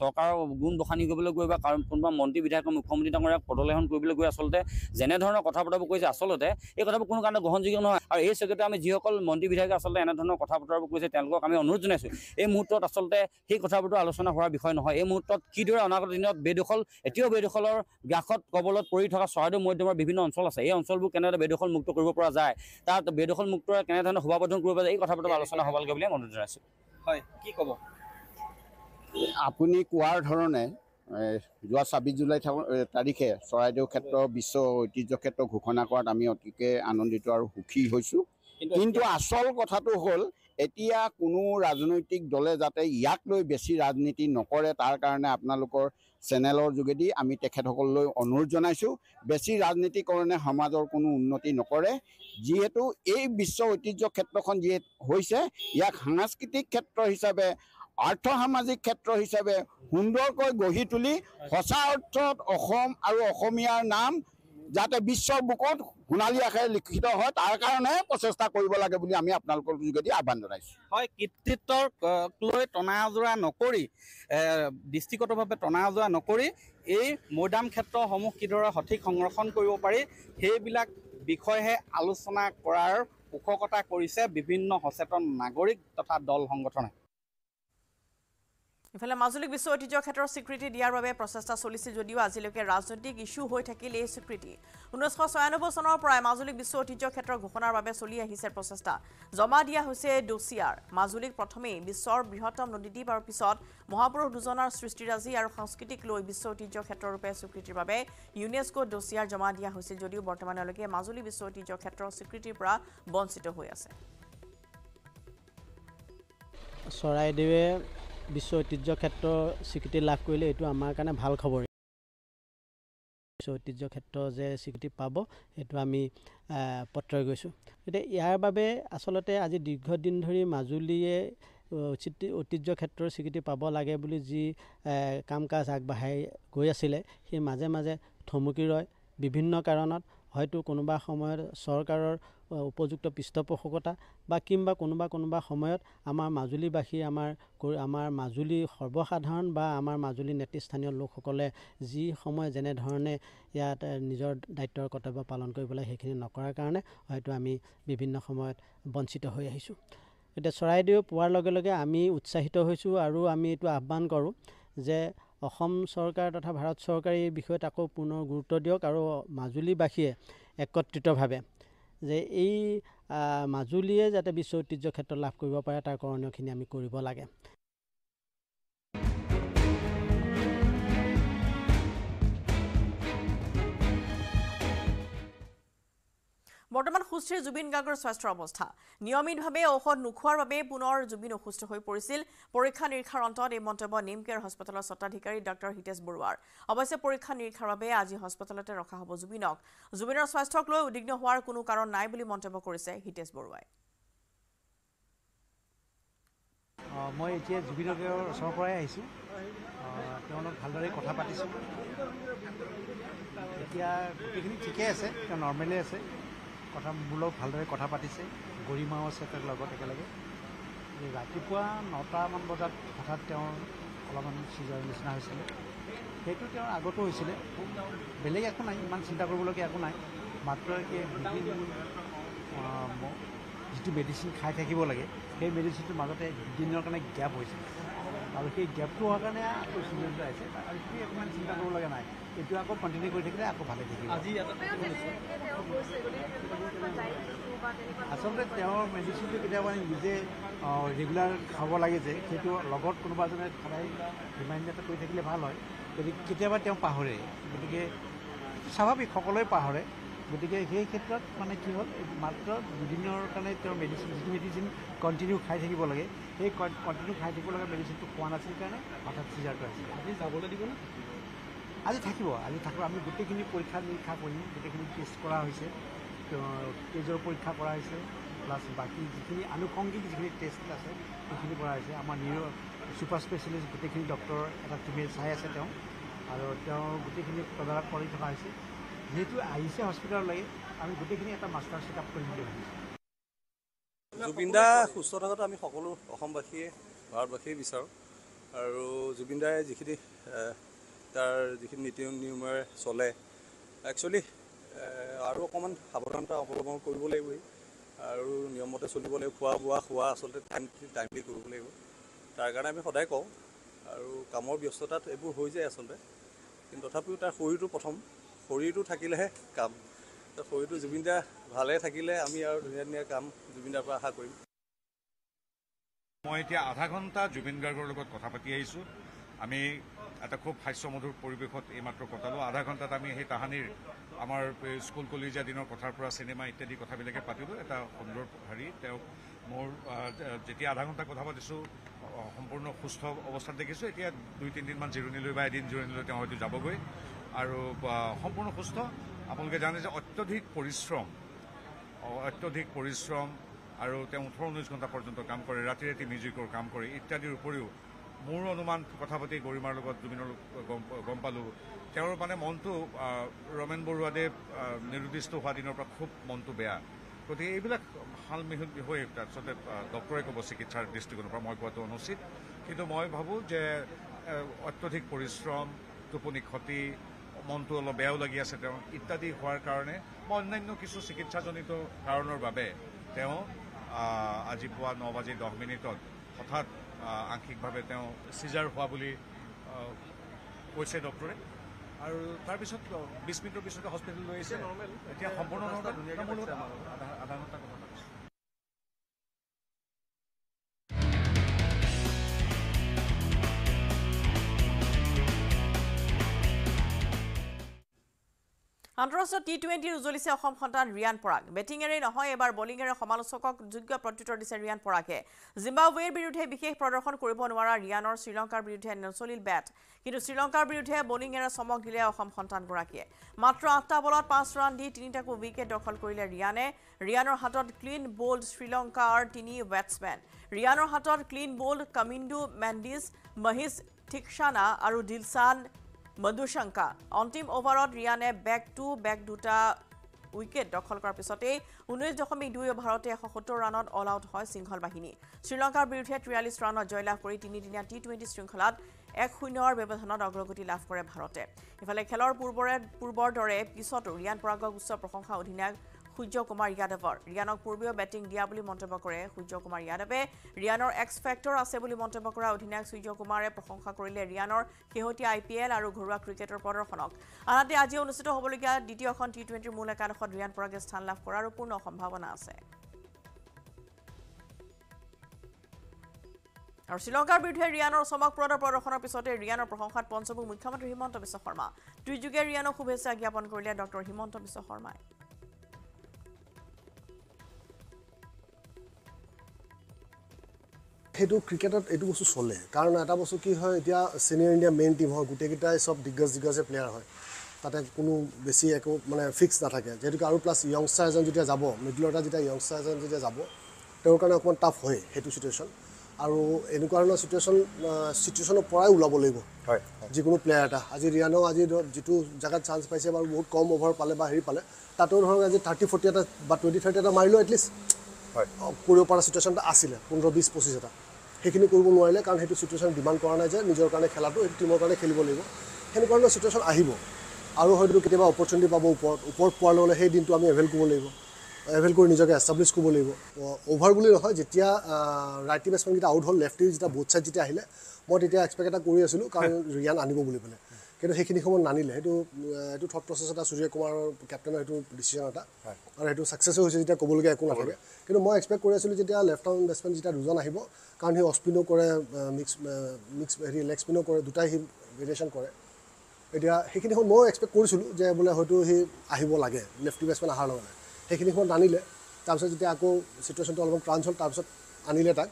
চৰকাৰৰ গুণ বসানি কৰিবলৈ গৈ বা কোনোবা মন্ত্ৰী বিধায়কৰ মুখ্যমন্ত্ৰী ডাঙৰীয়াক পদলেহন কৰিবলৈ গৈ আচলতে যেনেধৰণৰ কথা বতৰাবোৰ কৈছে আচলতে এই কথাবোৰ কোনো কাৰণে গ্ৰহণযোগ্য নহয় আৰু এই চগতে আমি যিসকল মন্ত্ৰী বিধায়কে আচলতে এনেধৰণৰ কথা বতৰাবোৰ কৈছে তেওঁলোকক আমি অনুৰোধ জনাইছোঁ এই মুহূৰ্তত আচলতে সেই কথাবোৰতো আলোচনা হোৱাৰ বিষয়ে বিষয় নহয় এই মুহূৰ্তত কিদৰে অনাগত দিনত বেদখল এতিয়াও বেদখলৰ গ্ৰাসত কবলত পৰি থকা চৰাইদেউ মৈদামৰ বিভিন্ন অঞ্চল আছে এই অঞ্চলবোৰ কেনেদৰে বেদখল মুক্ত কৰিব যায় তাত বেদখল মুক্ত কেনেধৰণে শোভাবৰ্ধন কৰিব যায় এই কথা বতৰা আলোচনা হ'ব লাগে বুলি অনুৰোধ জনাইছোঁ হয় কি ক'ব আপুনি কোৱাৰ ধৰণে যোৱা ছাব্বিশ জুলাই তাৰিখে চৰাইদেউ ক্ষেত্ৰ বিশ্ব ঐতিহ্য ক্ষেত্ৰ ঘোষণা কৰাত আমি অতিকে আনন্দিত আৰু সুখী হৈছোঁ কিন্তু আচল কথাটো হ'ল এতিয়া কোনো ৰাজনৈতিক দলে যাতে ইয়াক লৈ বেছি ৰাজনীতি নকৰে তাৰ কাৰণে আপোনালোকৰ চেনেলৰ যোগেদি আমি তেখেতসকললৈ অনুৰোধ জনাইছোঁ বেছি ৰাজনীতিকৰণে সমাজৰ কোনো উন্নতি নকৰে যিহেতু এই বিশ্ব ঐতিহ্য ক্ষেত্ৰখন যি হৈছে ইয়াক সাংস্কৃতিক ক্ষেত্ৰ হিচাপে আৰ্থ সামাজিক ক্ষেত্ৰ হিচাপে সুন্দৰকৈ গঢ়ি তুলি সঁচা অৰ্থত অসম আৰু অসমীয়াৰ নাম যাতে বিশ্বৰ বুকত সোণালী আশাৰে লিখিত হয় তাৰ কাৰণে প্ৰচেষ্টা কৰিব লাগে বুলি আমি আপোনালোকৰ যোগেদি আহ্বান জনাইছোঁ হয় কৃতিত্বক লৈ টনা আজোৰা নকৰি দৃষ্টিগতভাৱে টনা আজোৰা নকৰি এই মৈদাম ক্ষেত্ৰসমূহ কিদৰে সঠিক সংৰক্ষণ কৰিব পাৰি সেইবিলাক বিষয়হে আলোচনা কৰাৰ পোষকতা কৰিছে বিভিন্ন সচেতন নাগৰিক তথা দল সংগঠনে ইফালে মাজুলীক বিশ্ব ঐতিহ্য ক্ষেত্ৰৰ স্বীকৃতি দিয়াৰ বাবে প্ৰচেষ্টা চলিছিল যদিও আজিলৈকে ৰাজনৈতিক ইছ্যু হৈ থাকিল এই স্বীকৃতি ঊনৈছশ ছয়ানব্বৈ চনৰ পৰাই মাজুলীক বিশ্ব ঐতিহ্য ক্ষেত্ৰৰ ঘোষণাৰ বাবে চলি আহিছে প্ৰচেষ্টা জমা দিয়া হৈছে দোচিয়াৰ মাজুলীক প্ৰথমেই বিশ্বৰ বৃহত্তম নদীদ্বীপ আৰু পিছত মহাপুৰুষ দুজনাৰ সৃষ্টিৰাজি আৰু সংস্কৃতিক লৈ বিশ্ব ঐতিহ্য ক্ষেত্ৰৰূপে স্বীকৃতিৰ বাবে ইউনেস্কো দোচিয়াৰ জমা দিয়া হৈছিল যদিও বৰ্তমানলৈকে মাজুলী বিশ্ব ঐতিহ্য ক্ষেত্ৰৰ স্বীকৃতিৰ পৰা বঞ্চিত হৈ আছে চৰাইদেৱে বিশ্ব ঐতিহ্য ক্ষেত্ৰ স্বীকৃতি লাভ কৰিলে এইটো আমাৰ কাৰণে ভাল খবৰ বিশ্ব ঐতিহ্য ক্ষেত্ৰ যে স্বীকৃতি পাব সেইটো আমি পত্ৰই গৈছোঁ গতিকে ইয়াৰ বাবে আচলতে আজি দীৰ্ঘদিন ধৰি মাজুলীয়ে স্বীকৃতি ঐতিহ্য ক্ষেত্ৰৰ স্বীকৃতি পাব লাগে বুলি যি কাম কাজ আগবঢ়াই গৈ আছিলে সেই মাজে মাজে থমকি ৰয় বিভিন্ন কাৰণত হয়তো কোনোবা সময়ত চৰকাৰৰ উপযুক্ত পৃষ্ঠপোষকতা বা কিংবা কোনোবা কোনোবা সময়ত আমাৰ মাজুলীবাসী আমাৰ আমাৰ মাজুলী সৰ্বসাধাৰণ বা আমাৰ মাজুলী নেতৃস্থানীয় লোকসকলে যি সময় যেনেধৰণে ইয়াত নিজৰ দায়িত্বৰ কৰ্তব্য পালন কৰিবলৈ সেইখিনি নকৰাৰ কাৰণে হয়তো আমি বিভিন্ন সময়ত বঞ্চিত হৈ আহিছোঁ এতিয়া চৰাইদেউ পোৱাৰ লগে লগে আমি উৎসাহিত হৈছোঁ আৰু আমি এইটো আহ্বান কৰোঁ যে অসম চৰকাৰ তথা ভাৰত চৰকাৰে এই বিষয়ত আকৌ পুনৰ গুৰুত্ব দিয়ক আৰু মাজুলীবাসীয়ে একত্ৰিতভাৱে যে এই মাজুলীয়ে যাতে বিশ্ব ঐতিহ্য ক্ষেত্ৰত লাভ কৰিব পাৰে তাৰ কৰণীয়খিনি আমি কৰিব লাগে বৰ্তমান সুস্থিৰ জুবিন গাৰ্গৰ স্বাস্থ্যৰ অৱস্থা নিয়মিতভাৱে ঔষধ নোখোৱাৰ বাবে পুনৰ জুবিন অসুস্থ হৈ পৰিছিল পৰীক্ষা নিৰীক্ষাৰ অন্তত এই মন্তব্য নিম কেয়াৰ হস্পিটেলৰ স্বত্বাধিকাৰী ডাঃ হিতেশ বৰুৱাৰ অৱশ্যে পৰীক্ষা নিৰীক্ষাৰ বাবে আজি হস্পিটেলতে ৰখা হ'ব জুবিনক জুবিনৰ স্বাস্থ্যক লৈ উদ্বিগ্ন হোৱাৰ কোনো কাৰণ নাই বুলি মন্তব্য কৰিছে হিতেশ বৰুৱাই মই এতিয়া জুবিন গাৰ্গৰ ওচৰৰ পৰাই আহিছোঁ তেওঁৰ ভালদৰে কথা পাতিছোঁ এতিয়া গোটেইখিনি ঠিকে আছে নৰ্মেলেই আছে কথা মোৰ লগত ভালদৰে কথা পাতিছে গৰিমাও আছে তেওঁৰ লগত একেলগে ৰাতিপুৱা নটামান বজাত হঠাৎ তেওঁৰ অলপমান চিজাৰ নিচিনা হৈছিলে সেইটো তেওঁৰ আগতো হৈছিলে বেলেগ একো নাই ইমান চিন্তা কৰিবলগীয়া একো নাই মাত্ৰ সেই যিটো মেডিচিন খাই থাকিব লাগে সেই মেডিচিনটোৰ মাজতে দুদিনৰ কাৰণে গেপ হৈছিলে আৰু সেই গেপটো হোৱাৰ কাৰণে আকৌ চিজনটো আহিছে আৰু সেই অকণমান চিন্তা কৰিবলগীয়া নাই এইটো আকৌ কণ্টিনিউ কৰি থাকিলে আকৌ ভালে থাকিব আচলতে তেওঁৰ মেডিচিনটো কেতিয়াবা নিজে ৰেগুলাৰ খাব লাগে যে সেইটো লগত কোনোবাজনে সদায় ৰিমাইণ্ড এটা কৰি থাকিলে ভাল হয় গতিকে কেতিয়াবা তেওঁ পাহৰে গতিকে স্বাভাৱিক সকলোৱে পাহৰে গতিকে সেই ক্ষেত্ৰত মানে কি হ'ল মাত্ৰ দুদিনৰ কাৰণে তেওঁৰ মেডিচিন যিটো মেডিচিন কণ্টিনিউ খাই থাকিব লাগে সেই কণ্টিনিউ খাই থাকিব লগা মেডিচিনটো খোৱা নাছিল কাৰণে হঠাৎ চিজাৰটো আছিল আজি যাবলৈ দিব আজি থাকিব আজি থাকিব আমি গোটেইখিনি পৰীক্ষা নিৰীক্ষা কৰিম গোটেইখিনি টেষ্ট কৰা হৈছে তেজৰ পৰীক্ষা কৰা হৈছে প্লাছ বাকী যিখিনি আনুষংগিক যিখিনি টেষ্ট আছে সেইখিনি কৰা হৈছে আমাৰ নিউ ছুপাৰ স্পেচিয়েলিষ্ট গোটেইখিনি ডক্টৰ এটা টিমে চাই আছে তেওঁ আৰু তেওঁ গোটেইখিনি তদাৰক কৰি থকা হৈছে যিহেতু আহিছে হস্পিটেললৈকে আমি গোটেইখিনি এটা মাষ্টাৰ চেক আপ কৰিম বুলি ভাবিছোঁ জুবিন দা সুস্থ থকাটো আমি সকলো অসমবাসীয়ে ভাৰতবাসীয়ে বিচাৰোঁ আৰু জুবিন দাই যিখিনি তাৰ যিখিনি নীতি নিয়মেৰে চলে একচুৱেলি আৰু অকণমান সাৱধানতা অৱলম্বন কৰিব লাগিব আৰু নিয়মমতে চলিব লাগিব খোৱা বোৱা খোৱা আচলতে টাইম টাইমলি কৰিব লাগিব তাৰ কাৰণে আমি সদায় কওঁ আৰু কামৰ ব্যস্ততাত এইবোৰ হৈ যায় আচলতে কিন্তু তথাপিও তাৰ শৰীৰটো প্ৰথম শৰীৰটো থাকিলেহে কাম তো শৰীৰটো জুবিন জুবিনদা ভালে থাকিলে আমি আৰু ধুনীয়া ধুনীয়া কাম জুবিনদাৰ পৰা আশা কৰিম মই এতিয়া আধা ঘণ্টা জুবিন গাৰ্গৰ লগত কথা পাতি আহিছোঁ আমি এটা খুব হাস্যমধুর পরিবেশত এইমাত্র কটালো আধা ঘণ্টাত আমি সেই তাহানির আমার স্কুল কলেজিয়া দিনের কথারপরা সিনেমা ইত্যাদি কথাবিল পাতিল এটা সুন্দর হারি মোর যেটা আধা ঘণ্টা কথা পাতিছো সম্পূর্ণ সুস্থ অবস্থান দেখেছো এটা দুই তিন দিনমান জিরণিলে বা এদিন জিরণিলে হয়তো যাবগে আর সম্পূর্ণ সুস্থ আপনাদের জানে যে অত্যধিক পরিশ্রম অত্যধিক পরিশ্রম আর ওঠেরো উনিশ ঘণ্টা পর্যন্ত কাম করে রাতে রাতে মিউজিকর কাম করে ইত্যাদির উপরেও মোৰ অনুমান কথা পাতি গৰিমাৰ লগত জুবিনৰ গম গম পালোঁ তেওঁৰ মানে মনটো ৰমেন বৰুৱাদেৱ নিৰুদ্দিষ্ট হোৱা দিনৰ পৰা খুব মনটো বেয়া গতিকে এইবিলাক সাল মিহল হৈ আচলতে ডক্টৰে ক'ব চিকিৎসাৰ দৃষ্টিকোণৰ পৰা মই কোৱাটো অনুচিত কিন্তু মই ভাবোঁ যে অত্যধিক পৰিশ্ৰম টোপনি ক্ষতি মনটো অলপ বেয়াও লাগি আছে তেওঁ ইত্যাদি হোৱাৰ কাৰণে বা অন্যান্য কিছু চিকিৎসাজনিত কাৰণৰ বাবে তেওঁ আজি পুৱা ন বাজি দহ মিনিটত হঠাৎ আংশিকভাৱে তেওঁ চিজাৰ হোৱা বুলি কৈছে ডক্টৰে আৰু তাৰপিছত বিছ মিনিটৰ পিছতে হস্পিটেল লৈ আহিছে এতিয়া সম্পূৰ্ণ আধা ঘণ্টা কথা আন্তঃৰাষ্ট্ৰীয় টি টুৱেণ্টিত উজলিছে অসম সন্তান ৰিয়ান পৰাগ বেটিঙেৰেই নহয় এবাৰ বলিঙেৰে সমালোচকক যোগ্য প্ৰত্যুত্তৰ দিছে ৰিয়ান পৰাগে জিম্বাবৱেৰ বিৰুদ্ধে বিশেষ প্ৰদৰ্শন কৰিব নোৱাৰা ৰিয়ানৰ শ্ৰীলংকাৰ বিৰুদ্ধে নচলিল বেট কিন্তু শ্ৰীলংকাৰ বিৰুদ্ধে বলিঙেৰে চমক দিলে অসম সন্তানগৰাকীয়ে মাত্ৰ আঠটা বলত পাঁচ ৰাণ দি তিনিটাকো উইকেট দখল কৰিলে ৰিয়ানে ৰিয়ানৰ হাতত ক্লিন বল্ড শ্ৰীলংকাৰ তিনি বেটছমেন ৰিয়ানৰ হাতত ক্লিন বল্ড কামিণ্ডু মেণ্ডিজ মহিষ থিকশানা আৰু দিলচান মধুশংকা অন্তিম অভাৰত ৰিয়ানে বেক টু বেক দুটা উইকেট দখল কৰাৰ পিছতেই ঊনৈছ দশমিক দুই অভাৰতে এশ সত্তৰ ৰাণত অল আউট হয় শৃংখল বাহিনী শ্ৰীলংকাৰ বিৰুদ্ধে ত্ৰিয়াল্লিছ ৰাণত জয়লাভ কৰি তিনিদিনীয়া টি টুৱেণ্টি শৃংখলাত এক শূন্যৰ ব্যৱধানত অগ্ৰগতি লাভ কৰে ভাৰতে ইফালে খেলৰ পূৰ্বৰে পূৰ্বৰ দৰে পিছতো ৰিয়ান পৰাগক উচ্চ প্ৰশংসা অধিনায়ক সূৰ্য কুমাৰ যাদৱৰ ৰিয়ানক পূৰ্বীয় বেটিং দিয়া বুলি মন্তব্য কৰে সূৰ্য কুমাৰ যাদৱে ৰিয়ানৰ এক্স ফেক্টৰ আছে বুলি মন্তব্য কৰা অধিনায়ক সূৰ্য কুমাৰে প্ৰশংসা কৰিলে ৰিয়ানৰ শেহতীয়া আই পি এল আৰু ঘৰুৱা ক্ৰিকেটৰ প্ৰদৰ্শনক আনহাতে আজি অনুষ্ঠিত হ'বলগীয়া দ্বিতীয়খন টি টুৱেণ্টিৰ মূল একাদশত ৰিয়ান পৰাগে স্থান লাভ কৰাৰো পূৰ্ণ সম্ভাৱনা আছে আৰু শ্ৰীলংকাৰ বিৰুদ্ধে ৰিয়ানৰ চমকপ্ৰদ প্ৰদৰ্শনৰ পিছতে ৰিয়ানৰ প্ৰশংসাত পঞ্চমুখ মুখ্যমন্ত্ৰী হিমন্ত বিশ্ব শৰ্মা টুইটযোগে ৰিয়ানক শুভেচ্ছা জ্ঞাপন কৰিলে ডঃ হিমন্ত বিশ্ব শৰ্মাই সেইটো ক্ৰিকেটত এইটো বস্তু চলে কাৰণ এটা বস্তু কি হয় এতিয়া চিনিয়ৰ ইণ্ডিয়া মেইন টিম হয় গোটেইকেইটাই চব দিগজ দিগজে প্লেয়াৰ হয় তাতে কোনো বেছি একো মানে ফিক্স নাথাকে যিহেতুকে আৰু প্লাছ ইয়ংষ্টাৰ এজন যেতিয়া যাব মিডল অৰ্ডাৰ যেতিয়া ইয়ংষ্টাৰ এজন যেতিয়া যাব তেওঁৰ কাৰণে অকণমান টাফ হয় সেইটো চিটুৱেশ্যন আৰু এনেকুৱা ধৰণৰ চিটুৱেশ্যন চিটুৱেশ্যনৰ পৰাই ওলাব লাগিব হয় যিকোনো প্লেয়াৰ এটা আজি ৰিয়ানেও আজি ধৰক যিটো জেগাত চান্স পাইছে বাৰু বহুত কম অভাৰ পালে বা হেৰি পালে তাতো ধৰক আজি থাৰ্টি ফৰ্টি এটা বা টুৱেণ্টি থাৰ্টি এটা মাৰিলেও এটলিষ্ট হয় কৰিব পৰা চিটুৱেশ্যন এটা আছিলে পোন্ধৰ বিছ পঁচিছ এটা সেইখিনি কৰিব নোৱাৰিলে কাৰণ সেইটো চিটুৱেশ্যন ডিমাণ্ড কৰা নাই যে নিজৰ কাৰণে খেলাটো সেইটো টিমৰ কাৰণে খেলিব লাগিব সেনেকুৱা ধৰণৰ চিটুৱেশ্যন আহিব আৰু হয়তো কেতিয়াবা অপৰচুনিটি পাব ওপৰত ওপৰত পোৱাৰ লগে লগে সেই দিনটো আমি এভেইল কৰিব লাগিব এভেইল কৰি নিজকে এষ্টাব্লিছ কৰিব লাগিব অভাৰ বুলি নহয় যেতিয়া ৰাইটি বেটছমেনকেইটা আউট হ'ল লেফ্টিৰ যেতিয়া বুথ ছাইড যেতিয়া আহিলে মই তেতিয়া এক্সপেক্ট এটা কৰি আছিলোঁ কাৰণ ৰিয়ান আনিব বুলি পেলাই কিন্তু সেইখিনি সময়ত নানিলে সেইটো সেইটো থট প্ৰচেছ এটা সূৰ্য কুমাৰৰ কেপ্টেনৰ সেইটো ডিচিশ্যন এটা আৰু সেইটো ছাকচেছো হৈছে যেতিয়া ক'বলগীয়া একো নাথাকে কিন্তু মই এক্সপেক্ট কৰি আছিলোঁ যেতিয়া লেফ্ট হাউণ্ড বেটছমেন যেতিয়া দুজন আহিব কাৰণ সি অস্পিনো কৰে মিক্স মিক্স হেৰি লেগ স্পিনো কৰে দুটাই সি ভেৰিয়েশ্যন কৰে এতিয়া সেইখিনি সময়ত ময়ো এক্সপেক্ট কৰিছিলোঁ যে বোলে হয়তো সি আহিব লাগে লেফ্টি বেটছমেন অহাৰ লগে লগে সেইখিনি সময়ত নানিলে তাৰপিছত যেতিয়া আকৌ চিটুৱেশ্যনটো অলপমান ট্ৰান্স হ'ল তাৰপিছত আনিলে তাক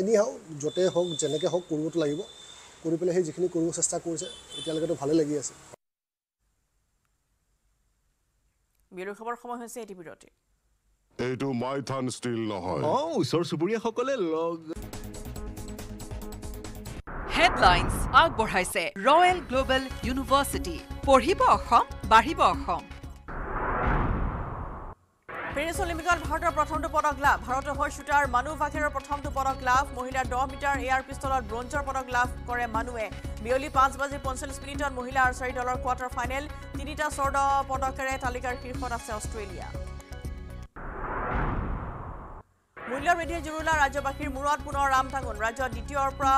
এনেই হওক য'তেই হওক যেনেকৈ হওক কৰিবতো লাগিব কৰি পেলাই সেই যিখিনি কৰিব চেষ্টা কৰিছে এতিয়ালৈকেতো ভালেই লাগি আছে এইটো মাইথান ষ্টীল নহয় অ ওচৰ চুবুৰীয়াসকলে লগ হেডলাইনস আগবঢ়াইছে ৰয়েল গ্ল'বেল ইউনিভাৰ্চিটি পঢ়িব অসম বাঢ়িব অসম পেৰিছ অলিম্পিকত ভাৰতৰ প্ৰথমটো পদক লাভ ভাৰতৰ হৈ শ্বুটাৰ মানু ভাকেৰৰ প্ৰথমটো পদক লাভ মহিলাৰ দহ মিটাৰ এয়াৰ পিষ্টলত ব্ৰঞ্জৰ পদক লাভ কৰে মানুহে বিয়লি পাঁচ বাজি পঞ্চল্লিছ মিনিটত মহিলা আৰ্চাৰী দলৰ কোৱাৰ্টাৰ ফাইনেল তিনিটা স্বৰ্ণ পদকেৰে তালিকাৰ শীৰ্ষত আছে অষ্ট্ৰেলিয়া মূল্য বৃদ্ধিৰ জুৰুলা ৰাজ্যবাসীৰ মূৰত পুনৰ ৰাম থাঙোন ৰাজ্যত দ্বিতীয়ৰ পৰা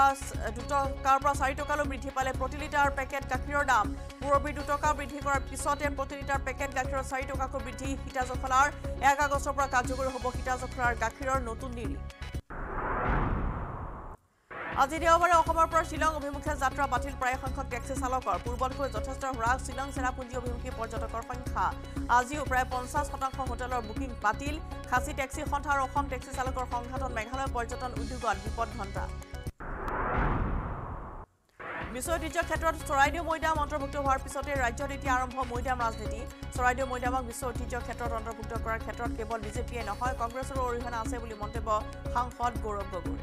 দুটকাৰ পৰা চাৰি টকালৈ বৃদ্ধি পালে প্ৰতি লিটাৰ পেকেট গাখীৰৰ দাম পূৰবীৰ দুটকা বৃদ্ধি কৰাৰ পিছতে প্ৰতি লিটাৰ পেকেট গাখীৰৰ চাৰি টকাকৈ বৃদ্ধি সীতাজখলাৰ এক আগষ্টৰ পৰা কাৰ্যকৰী হ'ব সীতাজখলাৰ গাখীৰৰ নতুন নিৰীখ আজি দেওবাৰে অসমৰ পৰা শ্বিলং অভিমুখে যাত্ৰা বাতিল প্ৰায় সংখ্যক টেক্সি চালকৰ পূৰ্বতকৈ যথেষ্ট হ্ৰাস শ্বিলং চেৰাপুঞ্জী অভিমুখী পৰ্যটকৰ সংখ্যা আজিও প্ৰায় পঞ্চাছ শতাংশ হোটেলৰ বুকিং বাতিল খাচী টেক্সি সন্থা আৰু অসম টেক্সি চালকৰ সংঘাতত মেঘালয় পৰ্যটন উদ্যোগত বিপদ ঘণ্টা বিশ্ব ঐতিহ্যৰ ক্ষেত্ৰত চৰাইদেউ মৈদাম অন্তৰ্ভুক্ত হোৱাৰ পিছতে ৰাজ্যত এতিয়া আৰম্ভ মৈদাম ৰাজনীতি চৰাইদেউ মৈদামক বিশ্ব ঐতিহ্যৰ ক্ষেত্ৰত অন্তৰ্ভুক্ত কৰাৰ ক্ষেত্ৰত কেৱল বিজেপিয়ে নহয় কংগ্ৰেছৰো অৰিহণা আছে বুলি মন্তব্য সাংসদ গৌৰৱ গগৈ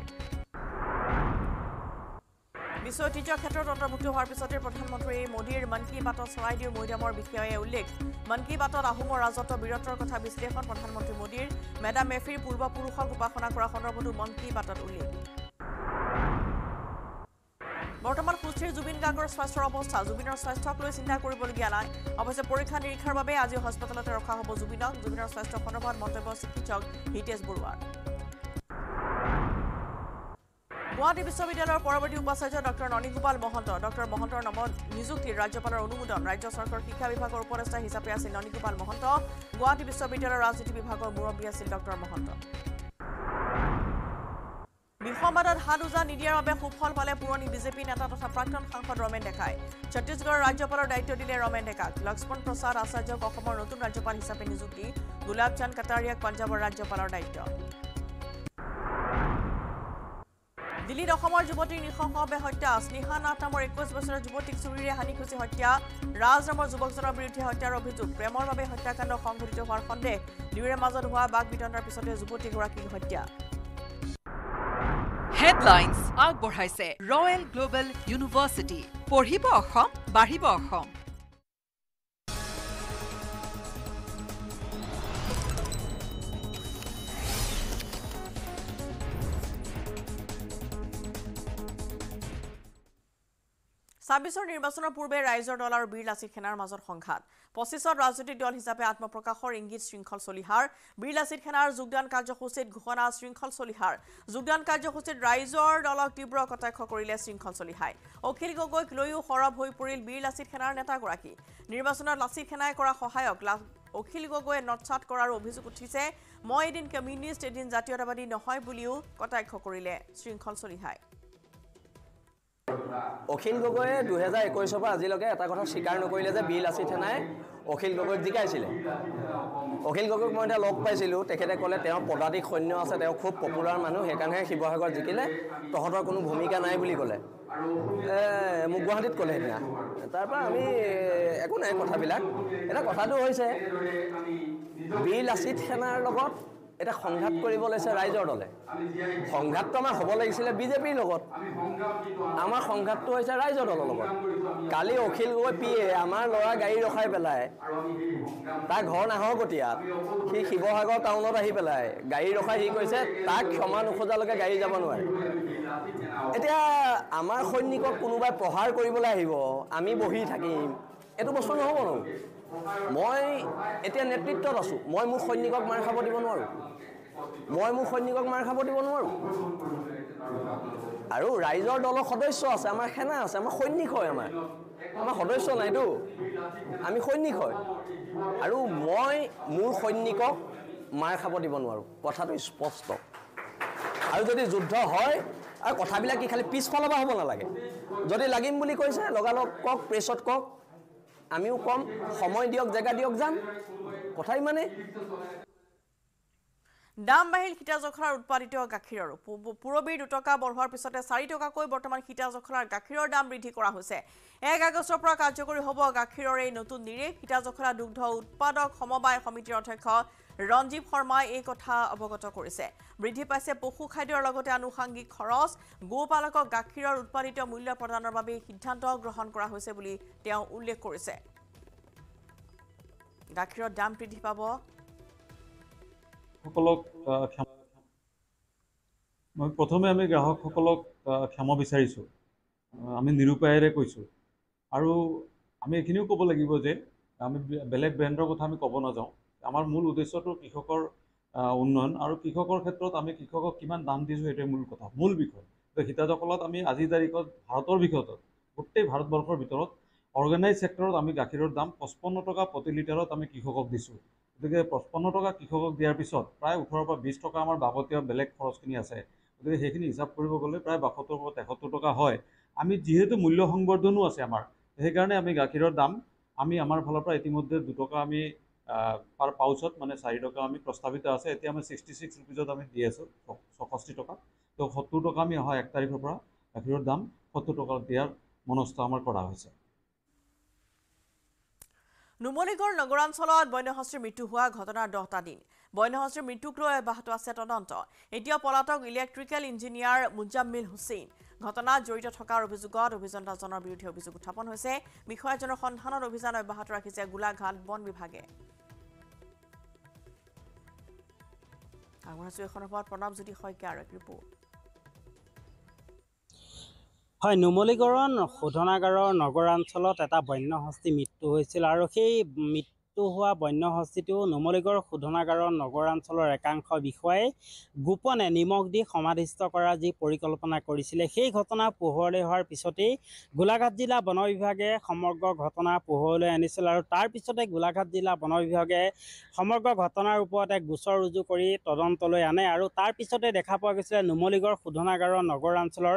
বিশ্ব ঐতিহ্য ক্ষেত্ৰত অন্তৰ্ভুক্ত হোৱাৰ পিছতে প্ৰধানমন্ত্ৰী মোদীৰ মন কী বাতত চৰাইদেউ মৈদামৰ বিষয়ে উল্লেখ মন কী বাতত আহোমৰ ৰাজত্ব বীৰত্বৰ কথা বিশ্লেষণ প্ৰধানমন্ত্ৰী মোদীৰ মেডাম মেফিৰ পূৰ্বপুৰুষক উপাসনা কৰা সন্দৰ্ভতো মন কী বাতত উল্লেখ বৰ্তমান সুস্থিৰ জুবিন গাৰ্গৰ স্বাস্থ্যৰ অৱস্থা জুবিনৰ স্বাস্থ্যক লৈ চিন্তা কৰিবলগীয়া নাই অৱশ্যে পৰীক্ষা নিৰীক্ষাৰ বাবে আজি হস্পিটেলতে ৰখা হ'ব জুবিনক জুবিনৰ স্বাস্থ্য সন্দৰ্ভত মন্তব্য চিকিৎসক হিতেশ বৰুৱাৰ গুৱাহাটী বিশ্ববিদ্যালয়ৰ পৰৱৰ্তী উপাচাৰ্য ডক্টৰ ননিগোপাল মহন্ত ডক্টৰ মহন্তৰ নামত নিযুক্তিৰ ৰাজ্যপালৰ অনুমোদন ৰাজ্য চৰকাৰৰ শিক্ষা বিভাগৰ উপদেষ্টা হিচাপে আছিল ননিগোপাল মহন্ত গুৱাহাটী বিশ্ববিদ্যালয়ৰ ৰাজনীতি বিভাগৰ মুৰব্বী আছিল ডক্টৰ মহন্ত বিসম্বাদত হাত উজা নিদিয়াৰ বাবে সুফল পালে পুৰণি বিজেপি নেতা তথা প্ৰাক্তন সাংসদ ৰমেন ডেকাই ছত্তীশগড়ৰ ৰাজ্যপালৰ দায়িত্ব দিলে ৰমেন ডেকাক লক্ষ্মণ প্ৰসাদ আচাৰ্যক অসমৰ নতুন ৰাজ্যপাল হিচাপে নিযুক্তি গোলাপ চান্দ কাটাৰীয়াক পাঞ্জাৱৰ ৰাজ্যপালৰ দায়িত্ব দিল্লীত অসমৰ যুৱতীৰ নৃশংসভাৱে হত্যা স্নেহা নাথ নামৰ একৈছ বছৰৰ যুৱতীক চুৰিৰে হানি খুচি হত্যা ৰাজ নামৰ যুৱকজনৰ বিৰুদ্ধে হত্যাৰ অভিযোগ প্ৰেমৰ বাবে হত্যাকাণ্ড সংঘটিত হোৱাৰ সন্দেহ দুয়োৰে মাজত হোৱা বাক বিতণ্ডাৰ পিছতে যুৱতীগৰাকীৰ হত্যা হেডলাইনছ আগবঢ়াইছে ৰয়েল গ্লোবেল ইউনিভাৰ্চিটি পঢ়িব অসম বাঢ়িব অসম ছাব্বিছৰ নিৰ্বাচনৰ পূৰ্বে ৰাইজৰ দল আৰু বীৰ লাচিত সেনাৰ মাজত সংঘাত পঁচিছত ৰাজনৈতিক দল হিচাপে আত্মপ্ৰকাশৰ ইংগিত শৃংখল চলিহাৰ বীৰ লাচিত সেনাৰ যোগদান কাৰ্যসূচীত ঘোষণা শৃংখল চলিহাৰ যোগদান কাৰ্যসূচীত ৰাইজৰ দলক তীব্ৰ কটাক্ষ কৰিলে শৃংখল চলিহাই অখিল গগৈক লৈও সৰব হৈ পৰিল বীৰ লাচিত সেনাৰ নেতাগৰাকী নিৰ্বাচনত লাচিত সেনাই কৰা সহায়ক অখিল গগৈয়ে নটছাট কৰাৰ অভিযোগ উঠিছে মই এদিন কমিউনিষ্ট এদিন জাতীয়তাবাদী নহয় বুলিও কটাক্ষ কৰিলে শৃংখল চলিহায় অখিল গগৈয়ে দুহেজাৰ একৈছৰ পৰা আজিলৈকে এটা কথা স্বীকাৰ নকৰিলে যে বিল আছিল থানাই অখিল গগৈক জিকাইছিলে অখিল গগৈক মই এতিয়া লগ পাইছিলোঁ তেখেতে ক'লে তেওঁ পদাতিক সৈন্য আছে তেওঁ খুব পপুলাৰ মানুহ সেইকাৰণেহে শিৱসাগৰত জিকিলে তহঁতৰ কোনো ভূমিকা নাই বুলি ক'লে মোক গুৱাহাটীত ক'লে সেইদিনা তাৰপৰা আমি একো নাই কথাবিলাক এতিয়া কথাটো হৈছে বীৰ লাচিত সেনাৰ লগত এটা সংঘাত কৰিব লৈছে ৰাইজৰ দলে সংঘাতটো আমাৰ হ'ব লাগিছিলে বিজেপিৰ লগত আমাৰ সংঘাতটো হৈছে ৰাইজৰ দলৰ লগত কালি অখিল গগৈ পিয়ে আমাৰ ল'ৰা গাড়ী ৰখাই পেলাই তাৰ ঘৰ নাহৰকটীয়া সি শিৱসাগৰ টাউনত আহি পেলাই গাড়ী ৰখাই সি কৈছে তাক ক্ষমা নোখোজালৈকে গাড়ী যাব নোৱাৰে এতিয়া আমাৰ সৈনিকক কোনোবাই প্ৰহাৰ কৰিবলৈ আহিব আমি বহি থাকিম এইটো বস্তু নহ'ব নহয় মই এতিয়া নেতৃত্বত আছোঁ মই মোৰ সৈনিকক মাৰ খাব দিব নোৱাৰোঁ মই মোৰ সৈনিকক মাৰ খাব দিব নোৱাৰোঁ আৰু ৰাইজৰ দলৰ সদস্য আছে আমাৰ সেনা আছে আমাৰ সৈনিক হয় আমাৰ আমাৰ সদস্য নাইতো আমি সৈনিক হয় আৰু মই মোৰ সৈনিকক মাৰ খাব দিব নোৱাৰোঁ কথাটো স্পষ্ট আৰু যদি যুদ্ধ হয় আৰু কথাবিলাক কি খালি পিছফালৰ পৰা হ'ব নালাগে যদি লাগিম বুলি কৈছে লগালগ কওক প্ৰেছত কওক আমিও কম সময় দিয়ক জেগা দিয়ক যাম কথা ইমানে দাম বাঢ়িল সীতা জখলাৰ উৎপাদিত গাখীৰৰ পূৰবী দুটকা বঢ়োৱাৰ পিছতে চাৰি টকাকৈ বৰ্তমান সীতা জখলাৰ গাখীৰৰ দাম বৃদ্ধি কৰা হৈছে এক আগষ্টৰ পৰা কাৰ্যকৰী হ'ব গাখীৰৰ এই নতুন নিৰেখ সীতা জখলা দুগ্ধ উৎপাদক সমবায় সমিতিৰ অধ্যক্ষ ৰঞ্জীৱ শৰ্মাই এই কথা অৱগত কৰিছে বৃদ্ধি পাইছে পশু খাদ্যৰ লগতে আনুষাংগিক খৰচ গোপালকক গাখীৰৰ উৎপাদিত মূল্য প্ৰদানৰ বাবে সিদ্ধান্ত গ্ৰহণ কৰা হৈছে বুলি তেওঁ উল্লেখ কৰিছে গাখীৰৰ দাম বৃদ্ধি পাব মই প্ৰথমে আমি গ্ৰাহকসকলক ক্ষমা বিচাৰিছোঁ আমি নিৰূপায়েৰে কৈছোঁ আৰু আমি এইখিনিও ক'ব লাগিব যে আমি বেলেগ ব্ৰেণ্ডৰ কথা আমি ক'ব নাযাওঁ আমাৰ মূল উদ্দেশ্যটো কৃষকৰ উন্নয়ন আৰু কৃষকৰ ক্ষেত্ৰত আমি কৃষকক কিমান দাম দিছোঁ সেইটোৱে মূল কথা মূল বিষয় তো হিতাধকলত আমি আজিৰ তাৰিখত ভাৰতৰ বিষয়ত গোটেই ভাৰতবৰ্ষৰ ভিতৰত অৰ্গেনাইজ ছেক্টৰত আমি গাখীৰৰ দাম পঁচপন্ন টকা প্ৰতি লিটাৰত আমি কৃষকক দিছোঁ গতিকে পঁচপন্ন টকা কৃষকক দিয়াৰ পিছত প্ৰায় ওঠৰৰ পৰা বিছ টকা আমাৰ বাবতীয় বেলেগ খৰচখিনি আছে গতিকে সেইখিনি হিচাপ কৰিব গ'লে প্ৰায় বাসত্তৰ পৰা তেসত্তৰ টকা হয় আমি যিহেতু মূল্য সংবৰ্ধনো আছে আমাৰ সেইকাৰণে আমি গাখীৰৰ দাম আমি আমাৰ ফালৰ পৰা ইতিমধ্যে দুটকা আমি পাৰ পাউচত মানে চাৰি টকা আমি প্ৰস্তাৱিত আছে এতিয়া আমি ছিক্সটি ছিক্স ৰুপিজত আমি দি আছোঁ ছষষ্ঠি টকা তো সত্তৰ টকা আমি অহা এক তাৰিখৰ পৰা গাখীৰৰ দাম সত্তৰ টকা দিয়াৰ মনস্থ আমাৰ কৰা হৈছে নুমলীগড় নগৰাঞ্চলত বন্যশস্ত্ৰীৰ মৃত্যু হোৱা ঘটনাৰ দহটা দিন বন্যশস্ত্ৰীৰ মৃত্যুক লৈ অব্যাহত আছে তদন্ত এতিয়াও পলাতক ইলেক্ট্ৰিকেল ইঞ্জিনিয়াৰ মুজাম্মিল হুছেইন ঘটনাত জড়িত থকাৰ অভিযোগত অভিযন্তাজনৰ বিৰুদ্ধে অভিযোগ উত্থাপন হৈছে বিষয়াজনৰ সন্ধানত অভিযান অব্যাহত ৰাখিছে গোলাঘাট বন বিভাগে শইকীয়া হয় নুমলীকৰণ শোধনাগাৰৰ নগৰাঞ্চলত এটা বন্য হস্তী মৃত্যু হৈছিল আৰু সেই মৃত্যু মৃত্যু হোৱা বন্য হস্তিটো নুমলীগড় শোধনাগাৰৰ নগৰাঞ্চলৰ একাংশ বিষয়াই গোপনে নিমখ দি সমাধিষ্ট কৰা যি পৰিকল্পনা কৰিছিলে সেই ঘটনা পোহৰলৈ হোৱাৰ পিছতেই গোলাঘাট জিলা বন বিভাগে সমগ্ৰ ঘটনা পোহৰলৈ আনিছিল আৰু তাৰপিছতে গোলাঘাট জিলা বন বিভাগে সমগ্ৰ ঘটনাৰ ওপৰত এক গোচৰ ৰুজু কৰি তদন্তলৈ আনে আৰু তাৰপিছতে দেখা পোৱা গৈছিলে নুমলীগড় শোধনাগাৰৰ নগৰাঞ্চলৰ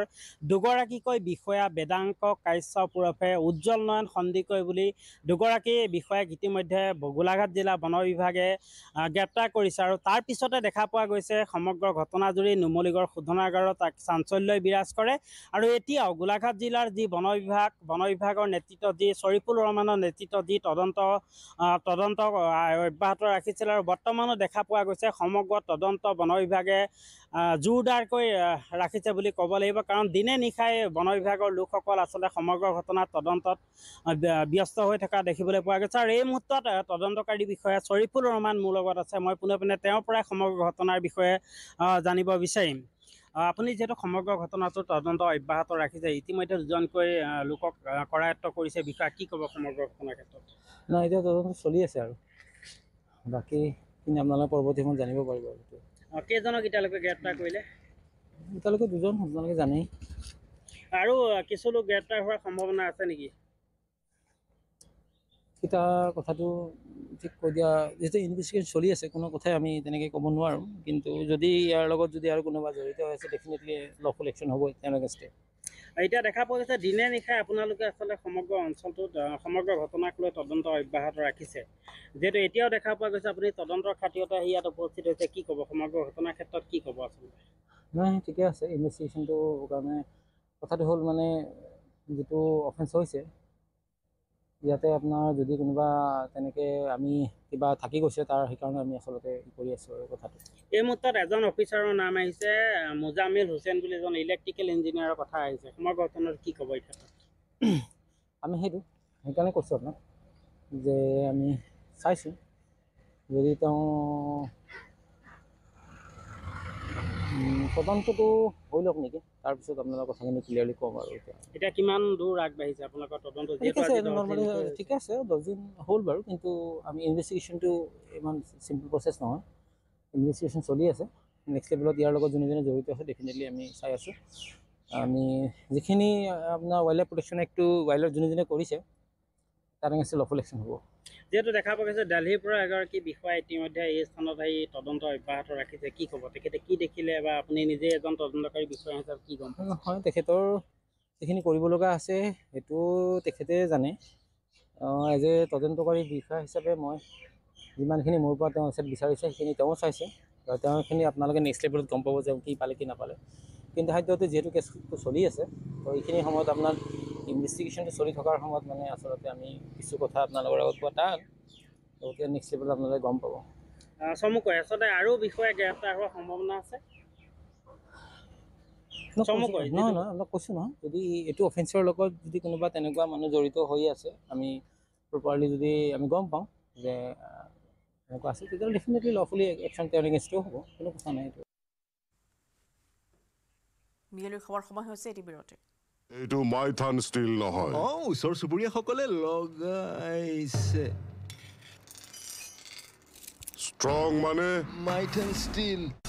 দুগৰাকীকৈ বিষয়া বেদাংক কাশ্যপুৰফে উজ্জ্বল নয়ন সন্দিকৈ বুলি দুগৰাকী বিষয়াক ইতিমধ্যে গোলাঘাট জিলা বন বিভাগে গ্ৰেপ্তাৰ কৰেছে আৰ তাৰ দেখা পোৱা গৈছে সমগ্ৰ ঘটনাজুড়ি নুমলীগৰ শোধনাগাৰত এক চাঞ্চল্য বিৰাজ কৰে আৰু এতিয়াও গোলাঘাট জিলার যি বন বিভাগ বন বিভাগের নেতৃত্ব দি শরীফুল রহমানের নেতৃত্ব দি তদন্ত তদন্ত অব্যাহত রাখিছিল আর বর্তমানও দেখা পোৱা গৈছে সমগ্ৰ তদন্ত বন বিভাগে জোৰদাৰকৈ ৰাখিছে বুলি ক'ব লাগিব কাৰণ দিনে নিশাই বন বিভাগৰ লোকসকল আচলতে সমগ্ৰ ঘটনা তদন্তত ব্যস্ত হৈ থকা দেখিবলৈ পোৱা গৈছে আৰু এই মুহূৰ্তত তদন্তকাৰী বিষয়া শ্বৰিফুল ৰহমান মোৰ লগত আছে মই পোনে পোনে তেওঁৰ পৰাই সমগ্ৰ ঘটনাৰ বিষয়ে জানিব বিচাৰিম আপুনি যিহেতু সমগ্ৰ ঘটনাটো তদন্ত অব্যাহত ৰাখিছে ইতিমধ্যে দুজনকৈ লোকক কৰায়ত্ব কৰিছে বিষয়া কি ক'ব সমগ্ৰ ঘটনাৰ ক্ষেত্ৰত নাই এতিয়া তদন্ত চলি আছে আৰু বাকীখিনি আপোনালোকে পৰৱৰ্তী সময়ত জানিব পাৰিব কেইজনক এতিয়ালৈকে গ্ৰেপ্তাৰ কৰিলে এতিয়ালৈকে দুজন আপোনালোকে জানেই আৰু কিছু লোক গ্ৰেপ্তাৰ হোৱাৰ সম্ভাৱনা আছে নেকি এতিয়া কথাটো ঠিক কৈ দিয়া যিহেতু ইনভেষ্টিগেশ্যন চলি আছে কোনো কথাই আমি তেনেকৈ ক'ব নোৱাৰোঁ কিন্তু যদি ইয়াৰ লগত যদি আৰু কোনোবা জড়িত হৈ আছে ডেফিনেটলি লফুল কলেকশ্যন হ'বই তেওঁলোকে ষ্টেপ আৰু এতিয়া দেখা পোৱা গৈছে দিনে নিশাই আপোনালোকে আচলতে সমগ্ৰ অঞ্চলটোত সমগ্ৰ ঘটনাক লৈ তদন্ত অব্যাহত ৰাখিছে যিহেতু এতিয়াও দেখা পোৱা গৈছে আপুনি তদন্তৰ খাতিৰতে আহি ইয়াত উপস্থিত হৈছে কি ক'ব সমগ্ৰ ঘটনাৰ ক্ষেত্ৰত কি ক'ব আচলতে নাই ঠিকে আছে ইনভেষ্টিগেশ্যনটোৰ কাৰণে কথাটো হ'ল মানে যিটো অফেন্স হৈছে ইয়াতে আপোনাৰ যদি কোনোবা তেনেকে আমি কিবা থাকি গৈছে তাৰ সেইকাৰণে আমি আচলতে কৰি আছোঁ আৰু কথাটো এই মুহূৰ্তত এজন অফিচাৰৰ নাম আহিছে মোজামিল হুছেইন বুলি এজন ইলেক্ট্ৰিকেল ইঞ্জিনিয়াৰৰ কথা আহিছে সময় বৰ্তমানত কি ক'ব এতিয়া [CLEARS THROAT] আমি সেইটো সেইকাৰণে কৈছোঁ আপোনাক যে আমি চাইছোঁ যদি তেওঁ তদন্তটো হৈ লওক নেকি তাৰপিছত আপোনালোকৰ কথাখিনি ক্লিয়াৰলি ক'ম আৰু এতিয়া এতিয়া কিমান দূৰ আগবাঢ়িছে আপোনালোকৰ ঠিক আছে ঠিক আছে দহদিন হ'ল বাৰু কিন্তু আমি ইনভেষ্টিগেশ্যনটো ইমান চিম্পল প্ৰচেছ নহয় ইনভেষ্টিগেশ্যন চলি আছে নেক্সট লেভেলত ইয়াৰ লগত যোনজনে জড়িত আছে ডেফিনেটলি আমি চাই আছোঁ আমি যিখিনি আপোনাৰ ৱাইল্ড লাইফ প্ৰটেকশ্যন এক্টটো ৱাইল্ড লাইফ যোনে যোনে কৰিছে তাৰ লফল একশ্যন হ'ব যিহেতু দেখা পোৱা গৈছে দেলহিৰ পৰা এগৰাকী বিষয়া ইতিমধ্যে এই স্থানত আহি তদন্ত অব্যাহত ৰাখিছে কি ক'ব তেখেতে কি দেখিলে বা আপুনি নিজে এজন তদন্তকাৰী বিষয়া হিচাপে কি গম হয় তেখেতৰ যিখিনি কৰিব লগা আছে সেইটো তেখেতে জানে এজ এ তদন্তকাৰী বিষয়া হিচাপে মই যিমানখিনি মোৰ পৰা তেওঁ বিচাৰিছে সেইখিনি তেওঁ চাইছে আৰু তেওঁখিনি আপোনালোকে নেক্সট লেভেলত গম পাব যে কি পালে কি নাপালে কিন্তু সদ্যহতে যিহেতু কেছটো চলি আছে তো এইখিনি সময়ত আপোনাৰ ইনভেষ্টিগেশ্যনটো চলি থকাৰ সময়ত মানে আচলতে আমি কিছু কথা আপোনালোকৰ আগত পতা গতিকে নেক্সট লেভেল আপোনালোকে গম পাব চমুকৈ আচলতে আৰু বিষয়ে গ্ৰেপ্তাৰ হোৱাৰ সম্ভাৱনা আছে নহয় নহয় অলপ কৈছোঁ নহয় যদি এইটো অফেন্সৰ লগত যদি কোনোবা তেনেকুৱা মানুহ জড়িত হৈ আছে আমি প্ৰপাৰলি যদি আমি গম পাওঁ যে আছে তেতিয়াহ'লে ডেফিনেটলি তেওঁৰ এগেইনষ্টেও হ'ব কোনো কথা নাই এইটো বিয়লৈ খোৱাৰ সময় হৈছে এটি বিৰতি এইটো মাইথান ষ্টিল নহয় অ ওচৰ চুবুৰীয়াসকলে লগাইছে ষ্ট্ৰং মানে মাইথান ষ্টিল